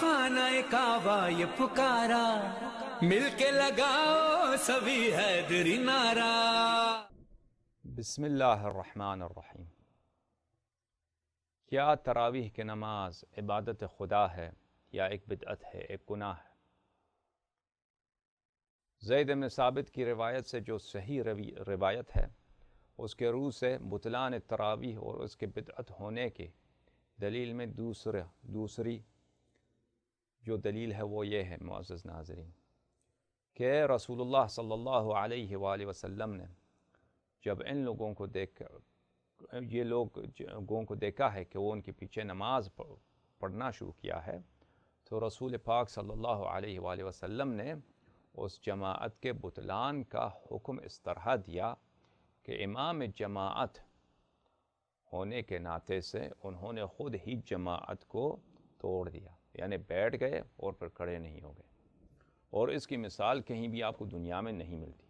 خانہ کعبہ یہ پکارا مل کے لگاؤ نارا بسم اللہ الرحمن الرحیم کیا تراویح کے نماز عبادت خدا ہے یا ایک بدعت ہے ایک گناہ ہے زید ثابت کی روایت سے جو صحیح روایت ہے اس کے روح سے بتلان تراویح اور اس کے بدعت ہونے کے دلیل میں دوسرا دوسری جو دلیل ہے وہ یہ ہے معزز ناظرین کہ رسول اللہ صلی اللہ علیہ وآلہ وسلم نے جب ان لوگوں کو دیکھ یہ لوگوں کو دیکھا ہے کہ وہ ان کے پیچھے نماز پڑھنا شروع کیا ہے تو رسول پاک صلی اللہ علیہ وآلہ وسلم نے اس جماعت کے بتلان کا حکم اس طرح دیا کہ امام جماعت ہونے کے ناطے سے انہوں نے خود ہی جماعت کو توڑ دیا یعنی بیٹھ گئے اور پھر کھڑے نہیں ہو گئے اور اس کی مثال کہیں بھی آپ کو دنیا میں نہیں ملتی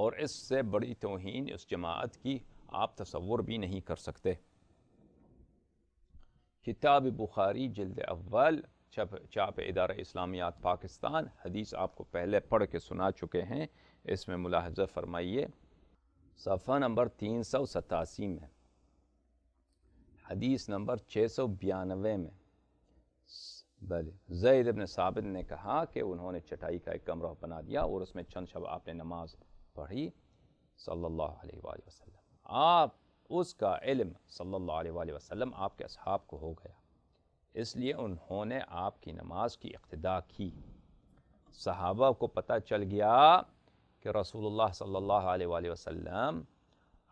اور اس سے بڑی توہین اس جماعت کی آپ تصور بھی نہیں کر سکتے کتاب بخاری جلد اول چھپ چاپ ادارہ اسلامیات پاکستان حدیث آپ کو پہلے پڑھ کے سنا چکے ہیں اس میں ملاحظہ فرمائیے صفحہ نمبر تین سو ستاسی میں حدیث نمبر چھ سو بیانوے میں بھلے زید ابن ثابت نے کہا کہ انہوں نے چٹائی کا ایک کمرہ بنا دیا اور اس میں چند شب آپ نے نماز پڑھی صلی اللہ علیہ وآلہ وسلم آپ اس کا علم صلی اللہ علیہ وآلہ وسلم آپ کے اصحاب کو ہو گیا اس لیے انہوں نے آپ کی نماز کی اقتداء کی صحابہ کو پتہ چل گیا کہ رسول اللہ صلی اللہ علیہ وآلہ وسلم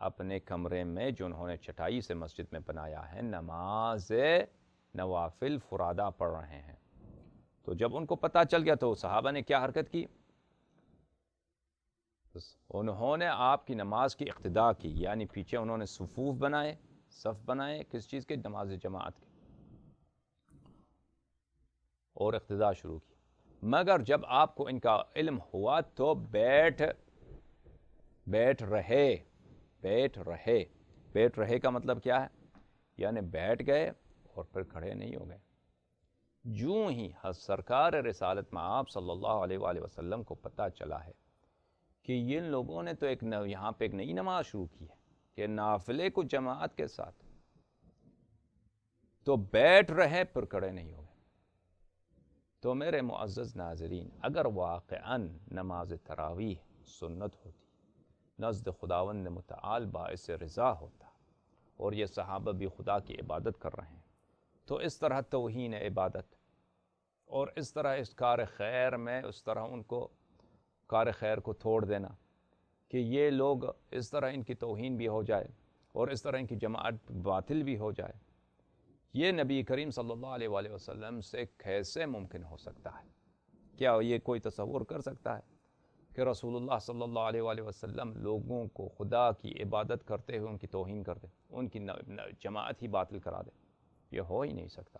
اپنے کمرے میں جو انہوں نے چٹائی سے مسجد میں بنایا ہے نماز نوافل فرادہ پڑھ رہے ہیں تو جب ان کو پتہ چل گیا تو صحابہ نے کیا حرکت کی انہوں نے آپ کی نماز کی اقتداء کی یعنی پیچھے انہوں نے صفوف بنائے صف بنائے کس چیز کے نماز جماعت کی اور اقتداء شروع کی مگر جب آپ کو ان کا علم ہوا تو بیٹھ بیٹھ رہے بیٹھ رہے بیٹھ رہے کا مطلب کیا ہے یعنی بیٹھ گئے اور پھر کھڑے نہیں ہو گئے جوں ہی سرکار رسالت میں آپ صلی اللہ علیہ وآلہ وسلم کو پتہ چلا ہے کہ ان لوگوں نے تو یہاں پہ ایک نئی نماز شروع کی ہے کہ نافلے کو جماعت کے ساتھ تو بیٹھ رہے پر کھڑے نہیں ہو گئے تو میرے معزز ناظرین اگر واقع نماز تراویح سنت ہوتی نزد خداوند متعال باعث رضا ہوتا اور یہ صحابہ بھی خدا کی عبادت کر رہے ہیں تو اس طرح توہین عبادت اور اس طرح اس کار خیر میں اس طرح ان کو کار خیر کو تھوڑ دینا کہ یہ لوگ اس طرح ان کی توہین بھی ہو جائے اور اس طرح ان کی جماعت باطل بھی ہو جائے یہ نبی کریم صلی اللہ علیہ وآلہ وسلم سے کیسے ممکن ہو سکتا ہے کیا یہ کوئی تصور کر سکتا ہے کہ رسول اللہ صلی اللہ علیہ وآلہ وسلم لوگوں کو خدا کی عبادت کرتے ہوئے ان کی توہین کر دے ان کی جماعت ہی باطل کرا دے یہ ہو ہی نہیں سکتا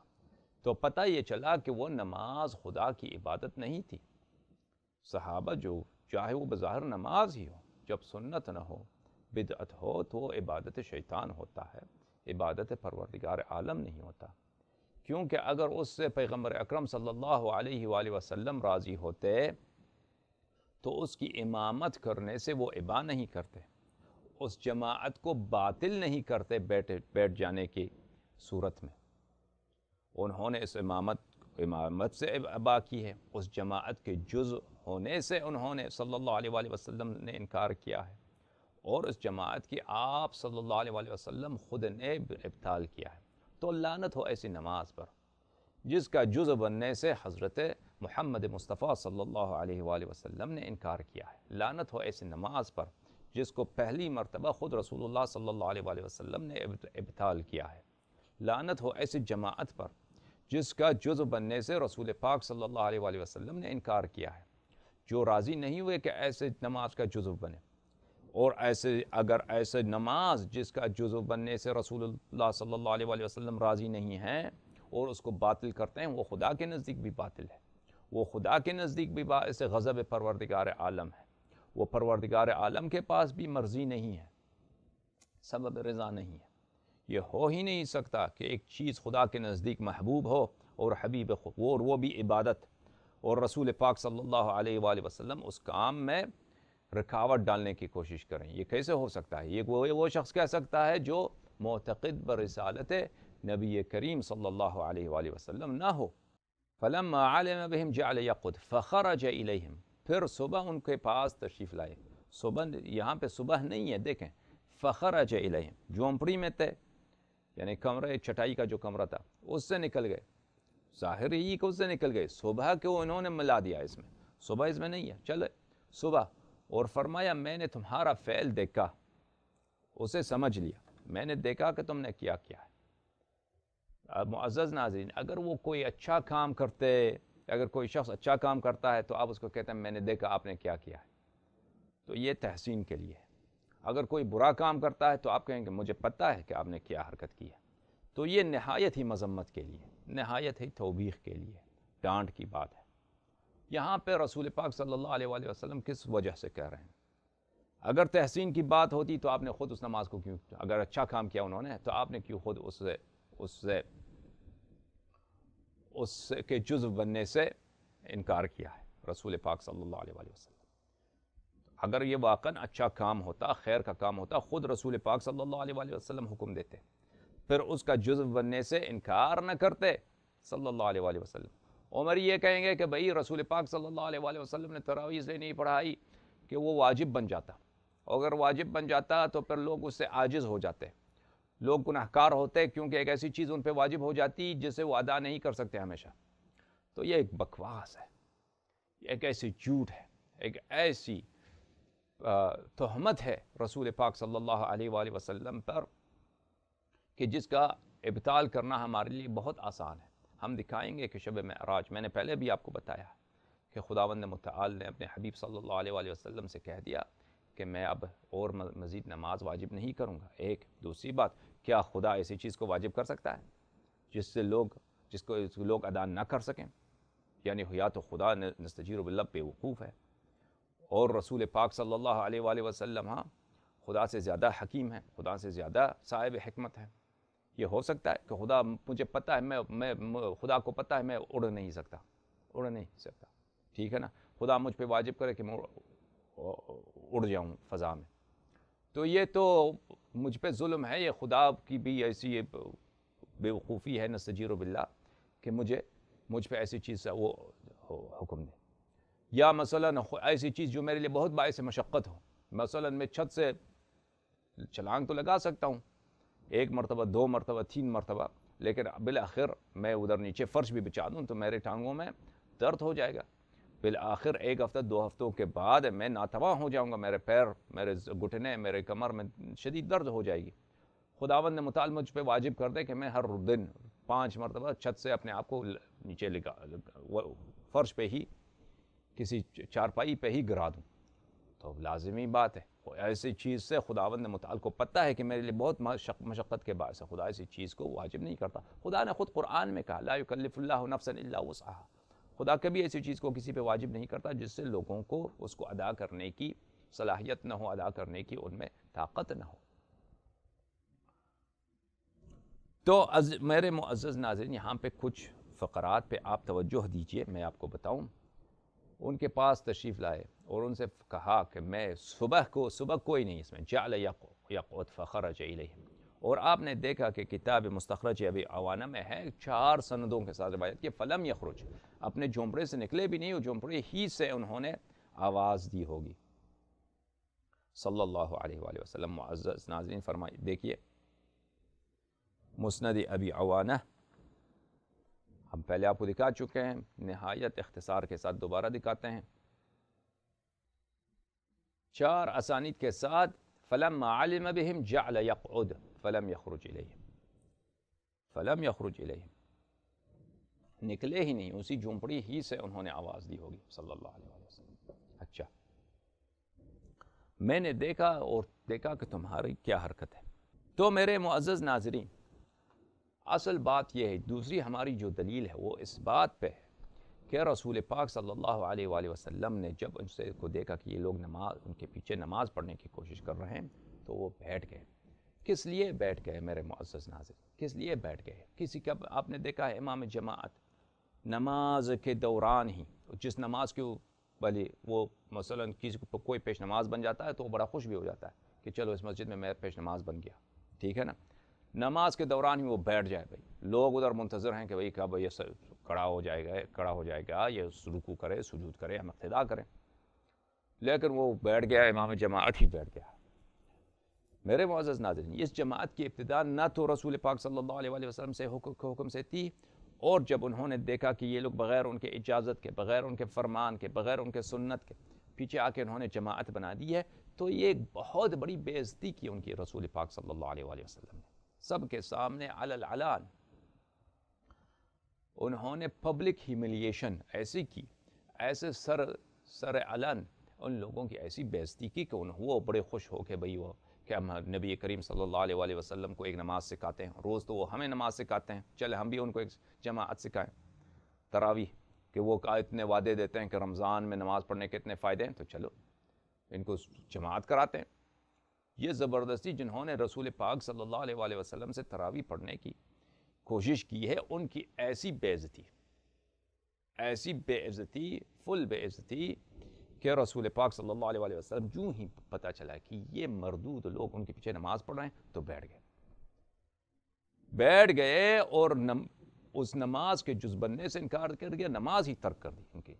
تو پتہ یہ چلا کہ وہ نماز خدا کی عبادت نہیں تھی صحابہ جو چاہے وہ بظاہر نماز ہی ہو جب سنت نہ ہو بدعت ہو تو وہ عبادت شیطان ہوتا ہے عبادت پروردگار عالم نہیں ہوتا کیونکہ اگر اس سے پیغمبر اکرم صلی اللہ علیہ وآلہ وسلم راضی ہوتے تو اس کی امامت کرنے سے وہ عبا نہیں کرتے اس جماعت کو باطل نہیں کرتے بیٹھے بیٹھ جانے کی صورت میں انہوں نے اس امامت امامت سے ابا کی ہے اس جماعت کے جز ہونے سے انہوں نے صلی اللہ علیہ وآلہ وسلم نے انکار کیا ہے اور اس جماعت کی آپ صلی اللہ علیہ وآلہ وسلم خود نے ابتال کیا ہے تو لانت ہو ایسی نماز پر جس کا جز بننے سے حضرت محمد مصطفیٰ صلی اللہ علیہ وآلہ وسلم نے انکار کیا ہے لانت ہو ایسی نماز پر جس کو پہلی مرتبہ خود رسول اللہ صلی اللہ علیہ وآلہ وسلم نے ابتال کیا ہے لانت ہو ایسی جماعت پر جس کا جزو بننے سے رسول پاک صلی اللہ علیہ وآلہ وسلم نے انکار کیا ہے جو راضی نہیں ہوئے کہ ایسے نماز کا جزو بنے اور ایسے اگر ایسے نماز جس کا جزو بننے سے رسول اللہ صلی اللہ علیہ وآلہ وسلم راضی نہیں ہیں اور اس کو باطل کرتے ہیں وہ خدا کے نزدیک بھی باطل ہے وہ خدا کے نزدیک بھی باعث غضب پروردگار عالم ہے وہ پروردگار عالم کے پاس بھی مرضی نہیں ہے سبب رضا نہیں ہے یہ ہو ہی نہیں سکتا کہ ایک چیز خدا کے نزدیک محبوب ہو اور حبیب اور وہ بھی عبادت اور رسول پاک صلی اللہ علیہ وآلہ وسلم اس کام میں رکاوٹ ڈالنے کی کوشش کریں یہ کیسے ہو سکتا ہے یہ وہ شخص کہہ سکتا ہے جو معتقد برسالت نبی کریم صلی اللہ علیہ وآلہ وسلم نہ ہو فلم عالیم جیلیہ خود فخر اج علیم پھر صبح ان کے پاس تشریف لائے صبح یہاں پہ صبح نہیں ہے دیکھیں فخر اج جھونپڑی میں تھے یعنی کمرہ چٹائی کا جو کمرہ تھا اس سے نکل گئے ظاہر کہ اس سے نکل گئے صبح کو انہوں نے ملا دیا اس میں صبح اس میں نہیں ہے چلے صبح اور فرمایا میں نے تمہارا فعل دیکھا اسے سمجھ لیا میں نے دیکھا کہ تم نے کیا کیا ہے اب معزز ناظرین اگر وہ کوئی اچھا کام کرتے اگر کوئی شخص اچھا کام کرتا ہے تو آپ اس کو کہتے ہیں میں نے دیکھا آپ نے کیا کیا ہے تو یہ تحسین کے لیے ہے اگر کوئی برا کام کرتا ہے تو آپ کہیں کہ مجھے پتہ ہے کہ آپ نے کیا حرکت کی ہے تو یہ نہایت ہی مذمت کے لیے نہایت ہی توبیخ کے لیے ڈانٹ کی بات ہے یہاں پہ رسول پاک صلی اللہ علیہ وآلہ وسلم کس وجہ سے کہہ رہے ہیں اگر تحسین کی بات ہوتی تو آپ نے خود اس نماز کو کیوں کیا اگر اچھا کام کیا انہوں نے تو آپ نے کیوں خود اس سے اس سے اس کے جزو بننے سے انکار کیا ہے رسول پاک صلی اللہ علیہ وآلہ وسلم اگر یہ واقعا اچھا کام ہوتا خیر کا کام ہوتا خود رسول پاک صلی اللہ علیہ وآلہ وسلم حکم دیتے پھر اس کا جزو بننے سے انکار نہ کرتے صلی اللہ علیہ وآلہ وسلم عمر یہ کہیں گے کہ بھئی رسول پاک صلی اللہ علیہ وآلہ وسلم نے تراویض سے نہیں پڑھائی کہ وہ واجب بن جاتا اگر واجب بن جاتا تو پھر لوگ اس سے عاجز ہو جاتے لوگ گناہ کار ہوتے کیونکہ ایک ایسی چیز ان پہ واجب ہو جاتی جسے وہ ادا نہیں کر سکتے ہمیشہ تو یہ ایک بکواس ہے ایک ایسی جھوٹ ہے ایک ایسی تہمت ہے رسول پاک صلی اللہ علیہ وآلہ وسلم پر کہ جس کا ابتال کرنا ہمارے لیے بہت آسان ہے ہم دکھائیں گے کہ شب معراج میں نے پہلے بھی آپ کو بتایا کہ خداوند متعال نے اپنے حبیب صلی اللہ علیہ وآلہ وسلم سے کہہ دیا کہ میں اب اور مزید نماز واجب نہیں کروں گا ایک دوسری بات کیا خدا ایسی چیز کو واجب کر سکتا ہے جس سے لوگ جس کو لوگ ادا نہ کر سکیں یعنی یا تو خدا نستجیر باللہ بے وقوف ہے اور رسول پاک صلی اللہ علیہ وآلہ وسلم ہاں خدا سے زیادہ حکیم ہے خدا سے زیادہ صاحب حکمت ہے یہ ہو سکتا ہے کہ خدا مجھے پتہ ہے میں میں خدا کو پتہ ہے میں اڑ نہیں سکتا اڑ نہیں سکتا ٹھیک ہے نا خدا مجھ پہ واجب کرے کہ میں اڑ جاؤں فضا میں تو یہ تو مجھ پہ ظلم ہے یہ خدا کی بھی ایسی بے وقوفی ہے نصیر باللہ کہ مجھے مجھ پہ ایسی چیز وہ حکم دے یا مثلا ایسی چیز جو میرے لیے بہت باعث مشقت ہو مثلا میں چھت سے چھلانگ تو لگا سکتا ہوں ایک مرتبہ دو مرتبہ تین مرتبہ لیکن بالآخر میں ادھر نیچے فرش بھی بچا دوں تو میرے ٹانگوں میں درد ہو جائے گا بالآخر ایک ہفتہ دو ہفتوں کے بعد میں ناتواں ہو جاؤں گا میرے پیر میرے گھٹنے میرے کمر میں شدید درد ہو جائے گی خداون نے مطالعہ مجھ پہ واجب کر دے کہ میں ہر دن پانچ مرتبہ چھت سے اپنے آپ کو نیچے لگا فرش پہ ہی کسی چارپائی پہ ہی گرا دوں تو لازمی بات ہے ایسی چیز سے خداوند متعال کو پتہ ہے کہ میرے لیے بہت مشقت کے باعث ہے خدا ایسی چیز کو واجب نہیں کرتا خدا نے خود قرآن میں کہا لا یکلف اللہ نفسا الا وسعها خدا کبھی ایسی چیز کو کسی پہ واجب نہیں کرتا جس سے لوگوں کو اس کو ادا کرنے کی صلاحیت نہ ہو ادا کرنے کی ان میں طاقت نہ ہو تو میرے معزز ناظرین یہاں پہ کچھ فقرات پہ آپ توجہ دیجئے میں آپ کو بتاؤں ان کے پاس تشریف لائے اور ان سے کہا کہ میں صبح کو صبح کوئی نہیں اس میں جال فخرج فخر اور آپ نے دیکھا کہ کتاب مستخرج ابی عوانہ میں ہے چار سندوں کے ساتھ روایت کہ فلم یخرج اپنے جھونپڑے سے نکلے بھی نہیں اور جھونپڑے ہی سے انہوں نے آواز دی ہوگی صلی اللہ علیہ وآلہ وسلم معزز ناظرین فرمائی دیکھیے مسند ابی عوانہ ہم پہلے آپ کو دکھا چکے ہیں نہایت اختصار کے ساتھ دوبارہ دکھاتے ہیں چار آسانیت کے ساتھ فلم جعل یقعد فلم یخرجم فلم یخرجم نکلے ہی نہیں اسی جھونپڑی ہی سے انہوں نے آواز دی ہوگی صلی اللہ علیہ وسلم اچھا میں نے دیکھا اور دیکھا کہ تمہاری کیا حرکت ہے تو میرے معزز ناظرین اصل بات یہ ہے دوسری ہماری جو دلیل ہے وہ اس بات پہ ہے کہ رسول پاک صلی اللہ علیہ وآلہ وسلم نے جب ان سے کو دیکھا کہ یہ لوگ نماز ان کے پیچھے نماز پڑھنے کی کوشش کر رہے ہیں تو وہ بیٹھ گئے کس لیے بیٹھ گئے میرے معزز ناظر کس لیے بیٹھ گئے کسی کا آپ نے دیکھا ہے امام جماعت نماز کے دوران ہی جس نماز کی بھلی وہ مثلا کسی کو کوئی پیش نماز بن جاتا ہے تو وہ بڑا خوش بھی ہو جاتا ہے کہ چلو اس مسجد میں میں پیش نماز بن گیا ٹھیک ہے نا نماز کے دوران ہی وہ بیٹھ جائے بھائی لوگ ادھر منتظر ہیں کہ بھائی کہ بھائی یہ کڑا ہو جائے گا کڑا ہو جائے گا یہ رکو کرے سجود کرے ہم اقتدا کریں لیکن وہ بیٹھ گیا ہے امام جماعت ہی بیٹھ گیا میرے معزز ناظرین اس جماعت کی ابتدا نہ تو رسول پاک صلی اللہ علیہ وسلم سے حکم سے تھی اور جب انہوں نے دیکھا کہ یہ لوگ بغیر ان کے اجازت کے بغیر ان کے فرمان کے بغیر ان کے سنت کے پیچھے آ کے انہوں نے جماعت بنا دی ہے تو یہ بہت بڑی بے عزتی کی ان کی رسول پاک صلی اللہ علیہ وسلم نے سب کے سامنے اللع انہوں نے پبلک ہیمیلیشن ایسی کی ایسے سر سر علن ان لوگوں کی ایسی بیزتی کی کہ انہوں وہ بڑے خوش ہو کے بھئی وہ کہ ہم نبی کریم صلی اللہ علیہ وسلم کو ایک نماز سکھاتے ہیں روز تو وہ ہمیں نماز سکھاتے ہیں چلے ہم بھی ان کو ایک جماعت سکھائیں تراوی کہ وہ اتنے وعدے دیتے ہیں کہ رمضان میں نماز پڑھنے کے اتنے فائدے ہیں تو چلو ان کو جماعت کراتے ہیں یہ زبردستی جنہوں نے رسول پاک صلی اللہ علیہ وآلہ وسلم سے تراوی پڑھنے کی کوشش کی ہے ان کی ایسی بے عزتی ایسی بے عزتی فل بے عزتی کہ رسول پاک صلی اللہ علیہ وآلہ وسلم جو ہی پتہ چلا کہ یہ مردود لوگ ان کے پیچھے نماز پڑھ رہے ہیں تو بیٹھ گئے بیٹھ گئے اور اس نماز کے جز بننے سے انکار کر گیا نماز ہی ترک کر دی ان کی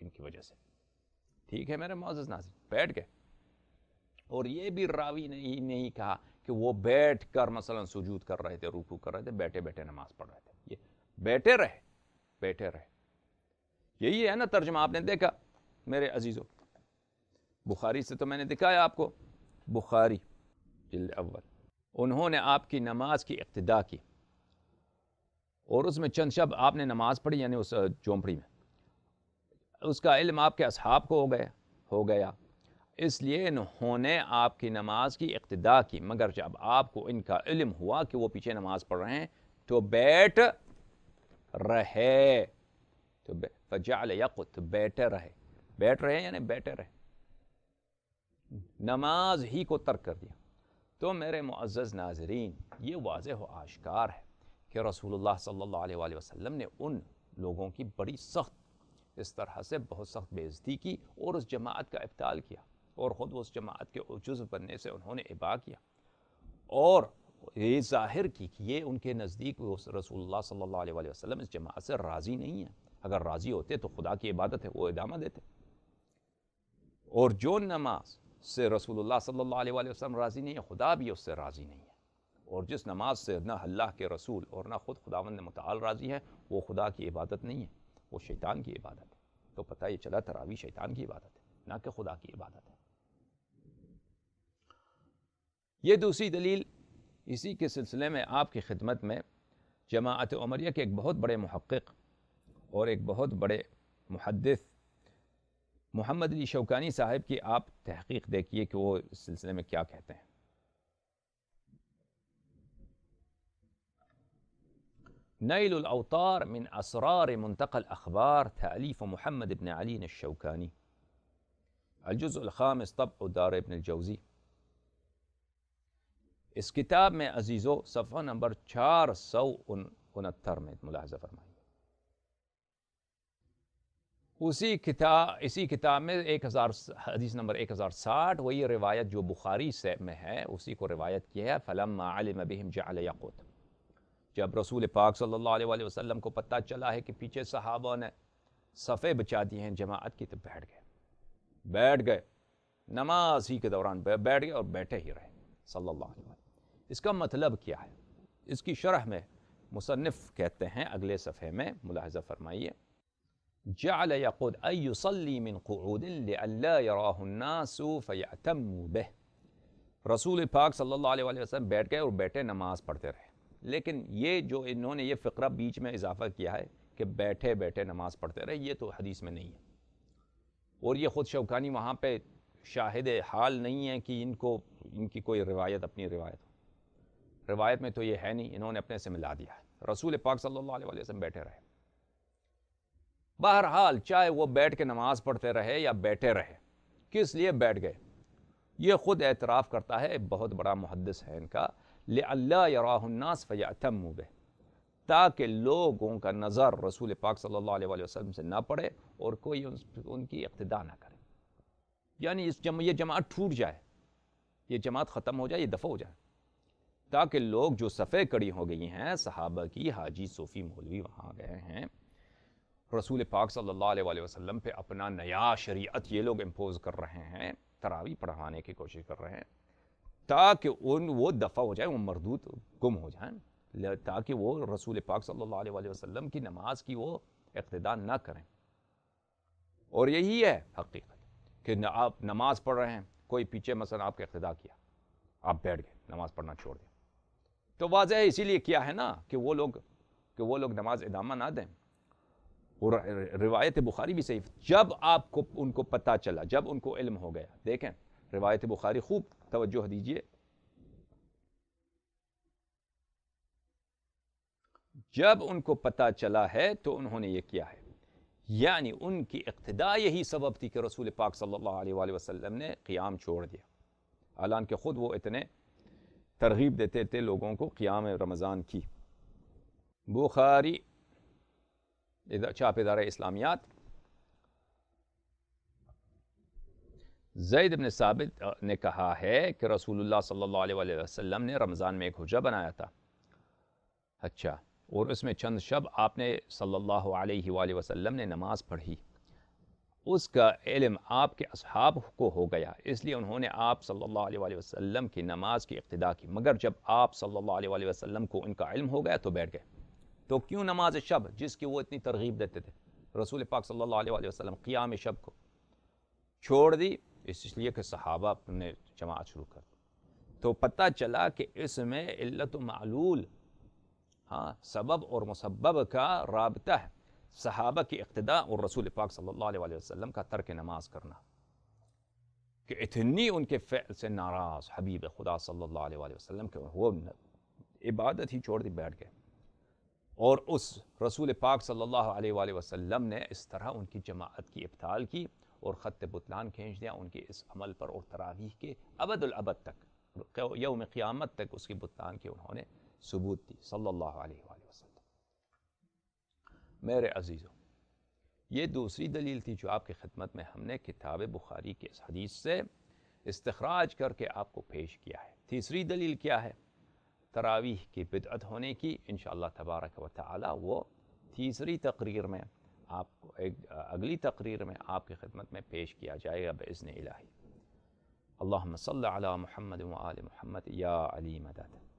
ان کی وجہ سے ٹھیک ہے میرے معزز ناظرین بیٹھ گئے اور یہ بھی راوی نے نہیں کہا کہ وہ بیٹھ کر مثلا سجود کر رہے تھے روکو کر رہے تھے بیٹھے بیٹھے نماز پڑھ رہے تھے بیٹھے رہے بیٹھے رہے یہی ہے نا ترجمہ آپ نے دیکھا میرے عزیزوں بخاری سے تو میں نے دکھایا آپ کو بخاری انہوں نے آپ کی نماز کی اقتداء کی اور اس میں چند شب آپ نے نماز پڑھی یعنی اس چھوپڑی میں اس کا علم آپ کے اصحاب کو ہو گیا ہو گیا اس لیے انہوں نے آپ کی نماز کی اقتداء کی مگر جب آپ کو ان کا علم ہوا کہ وہ پیچھے نماز پڑھ رہے ہیں تو بیٹھ رہے تو بیٹھے رہے بیٹھ رہے یعنی بیٹھے رہے نماز ہی کو ترک کر دیا تو میرے معزز ناظرین یہ واضح و آشکار ہے کہ رسول اللہ صلی اللہ علیہ وآلہ وسلم نے ان لوگوں کی بڑی سخت اس طرح سے بہت سخت بے کی اور اس جماعت کا ابتال کیا اور خود اس جماعت کے جزو بننے سے انہوں نے عبا کیا اور یہ ظاہر کی کہ یہ ان کے نزدیک رسول اللہ صلی اللہ علیہ وسلم اس جماعت سے راضی نہیں ہے اگر راضی ہوتے تو خدا کی عبادت ہے وہ ادامہ دیتے اور جو نماز سے رسول اللہ صلی اللہ علیہ وسلم راضی نہیں ہے خدا بھی اس سے راضی نہیں ہے اور جس نماز سے نہ اللہ کے رسول اور نہ خود خدا متعال راضی ہے وہ خدا کی عبادت نہیں ہے وہ شیطان کی عبادت ہے تو پتہ یہ چلا تراوی شیطان کی عبادت ہے نہ کہ خدا کی عبادت ہے ये दूसरी दलील इसी के सिलसिले में आपकी खिदमत में जमात उमरिया के एक बहुत बड़े महक़ और एक बहुत बड़े मुहदस मोहम्मद अली शौकानी साहब की आप तहकीक देखिए कि वो इस सिलसिले में क्या कहते हैं نيل الأوطار من أسرار منتقى الأخبار تأليف محمد بن علي الشوكاني الجزء الخامس طبع دار ابن الجوزي اس کتاب میں عزیز و نمبر چار سو انہتر میں ملاحظہ فرمائیے اسی کتاب اسی کتاب میں ایک ہزار حدیث نمبر ایک ہزار ساٹھ وہی روایت جو بخاری سے میں ہے اسی کو روایت کیا ہے فلم یقوت جب رسول پاک صلی اللہ علیہ وآلہ وسلم کو پتہ چلا ہے کہ پیچھے صحابہ نے صفحے بچا دیے ہیں جماعت کی تو بیٹھ گئے بیٹھ گئے نماز ہی کے دوران بیٹھ گئے اور بیٹھے ہی رہے صلی اللہ علیہ وآلہ اس کا مطلب کیا ہے اس کی شرح میں مصنف کہتے ہیں اگلے صفحے میں ملاحظہ فرمائیے جعل من قعود الناس به رسول پاک صلی اللہ علیہ وسلم بیٹھ گئے اور بیٹھے نماز پڑھتے رہے لیکن یہ جو انہوں نے یہ فقرہ بیچ میں اضافہ کیا ہے کہ بیٹھے بیٹھے نماز پڑھتے رہے یہ تو حدیث میں نہیں ہے اور یہ خود شوقانی وہاں پہ شاہد حال نہیں ہے کہ ان کو ان کی کوئی روایت اپنی روایت ہو روایت میں تو یہ ہے نہیں انہوں نے اپنے سے ملا دیا رسول پاک صلی اللہ علیہ وسلم بیٹھے رہے بہرحال چاہے وہ بیٹھ کے نماز پڑھتے رہے یا بیٹھے رہے کس لیے بیٹھ گئے یہ خود اعتراف کرتا ہے بہت بڑا محدث ہے ان کا لِعَلَّا يَرَاهُ النَّاسِ فَيَعْتَمُّ بِهِ تاکہ لوگوں کا نظر رسول پاک صلی اللہ علیہ وسلم سے نہ پڑے اور کوئی ان کی اقتداء نہ کرے یعنی اس جمع یہ جماعت ٹھوٹ جائے یہ جماعت ختم ہو جائے یہ دفع ہو جائے تاکہ لوگ جو صفحے کڑی ہو گئی ہیں صحابہ کی حاجی صوفی مولوی وہاں گئے ہیں رسول پاک صلی اللہ علیہ وسلم پہ اپنا نیا شریعت یہ لوگ امپوز کر رہے ہیں تراوی پڑھانے کی کوشش کر رہے ہیں تاکہ ان وہ دفع ہو جائیں وہ مردود گم ہو جائیں تاکہ وہ رسول پاک صلی اللہ علیہ وسلم کی نماز کی وہ اقتدا نہ کریں اور یہی ہے حقیقت کہ آپ نماز پڑھ رہے ہیں کوئی پیچھے مثلا آپ کا اقتدا کیا آپ بیٹھ گئے نماز پڑھنا چھوڑ دیں تو واضح ہے اسی لیے کیا ہے نا کہ وہ لوگ کہ وہ لوگ نماز ادامہ نہ دیں اور روایت بخاری بھی صحیح جب آپ کو ان کو پتہ چلا جب ان کو علم ہو گیا دیکھیں روایت بخاری خوب توجہ دیجئے جب ان کو پتہ چلا ہے تو انہوں نے یہ کیا ہے یعنی ان کی اقتداء یہی سبب تھی کہ رسول پاک صلی اللہ علیہ وآلہ وسلم نے قیام چھوڑ دیا حالانکہ کے خود وہ اتنے ترغیب دیتے تھے لوگوں کو قیام رمضان کی بخاری چاپ ادارہ اسلامیات زید بن ثابت نے کہا ہے کہ رسول اللہ صلی اللہ علیہ وآلہ وسلم نے رمضان میں ایک حجہ بنایا تھا اچھا اور اس میں چند شب آپ نے صلی اللہ علیہ وآلہ وسلم نے نماز پڑھی اس کا علم آپ کے اصحاب کو ہو گیا اس لیے انہوں نے آپ صلی اللہ علیہ وآلہ وسلم کی نماز کی اقتداء کی مگر جب آپ صلی اللہ علیہ وسلم کو ان کا علم ہو گیا تو بیٹھ گئے تو کیوں نماز شب جس کی وہ اتنی ترغیب دیتے تھے رسول پاک صلی اللہ علیہ وسلم قیام شب کو چھوڑ دی اس لیے کہ صحابہ نے جماعت شروع کر تو پتہ چلا کہ اس میں علت و معلول ہاں سبب اور مسبب کا رابطہ ہے صحابہ کی اقتداء اور رسول پاک صلی اللہ علیہ وسلم کا ترک نماز کرنا کہ اتنی ان کے فعل سے ناراض حبیب خدا صلی اللہ علیہ وسلم کہ وہ عبادت ہی چھوڑ دی بیٹھ گئے اور اس رسول پاک صلی اللہ علیہ وسلم نے اس طرح ان کی جماعت کی ابتال کی اور خط بطلان کھینچ دیا ان کے اس عمل پر اور تراویح کے ابد العبد تک یوم قیامت تک اس کی بطلان کے انہوں نے ثبوت دی صلی اللہ علیہ وآلہ میرے عزیزوں یہ دوسری دلیل تھی جو آپ کی خدمت میں ہم نے کتاب بخاری کے اس حدیث سے استخراج کر کے آپ کو پیش کیا ہے تیسری دلیل کیا ہے تراویح کی بدعت ہونے کی انشاءاللہ تبارک و تعالی وہ تیسری تقریر میں آپ کو ایک اگلی تقریر میں آپ کی خدمت میں پیش کیا جائے گا بے الہی اللہ صلی علی محمد آل محمد یا علی مدد